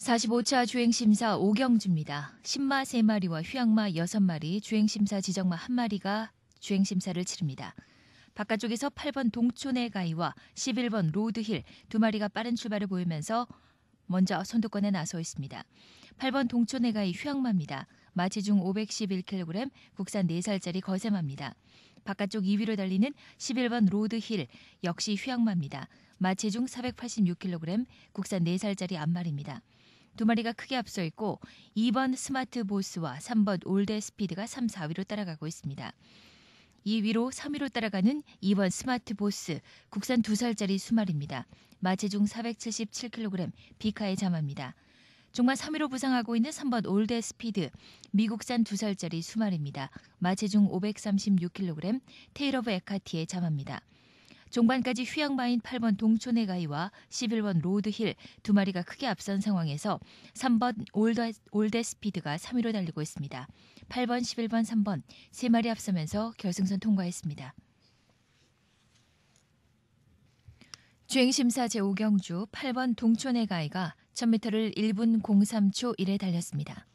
45차 주행심사 오경주입니다. 신마 3마리와 휴양마 6마리, 주행심사 지정마 1마리가 주행심사를 치릅니다. 바깥쪽에서 8번 동촌의 가이와 11번 로드힐 두 마리가 빠른 출발을 보이면서 먼저 선두권에 나서 있습니다. 8번 동촌의 가이 휴양마입니다. 마체중 511kg, 국산 4살짜리 거세마입니다. 바깥쪽 2위로 달리는 11번 로드힐 역시 휴양마입니다. 마체중 486kg, 국산 4살짜리 암말입니다. 두 마리가 크게 앞서 있고 2번 스마트 보스와 3번 올드 스피드가 3, 4위로 따라가고 있습니다. 2위로 3위로 따라가는 2번 스마트 보스 국산 2살짜리 수말입니다. 마체중 477kg 비카의 자마입니다. 종말 3위로 부상하고 있는 3번 올드 스피드 미국산 2살짜리 수말입니다. 마체중 536kg 테일러브 에카티의 자마입니다. 종반까지 휴양마인 8번 동촌의 가이와 11번 로드힐 두 마리가 크게 앞선 상황에서 3번 올드 올데스피드가 3위로 달리고 있습니다. 8번, 11번, 3번 세 마리 앞서면서 결승선 통과했습니다. 주행심사 제5경주 8번 동촌의 가이가 1000m를 1분 03초 1에 달렸습니다.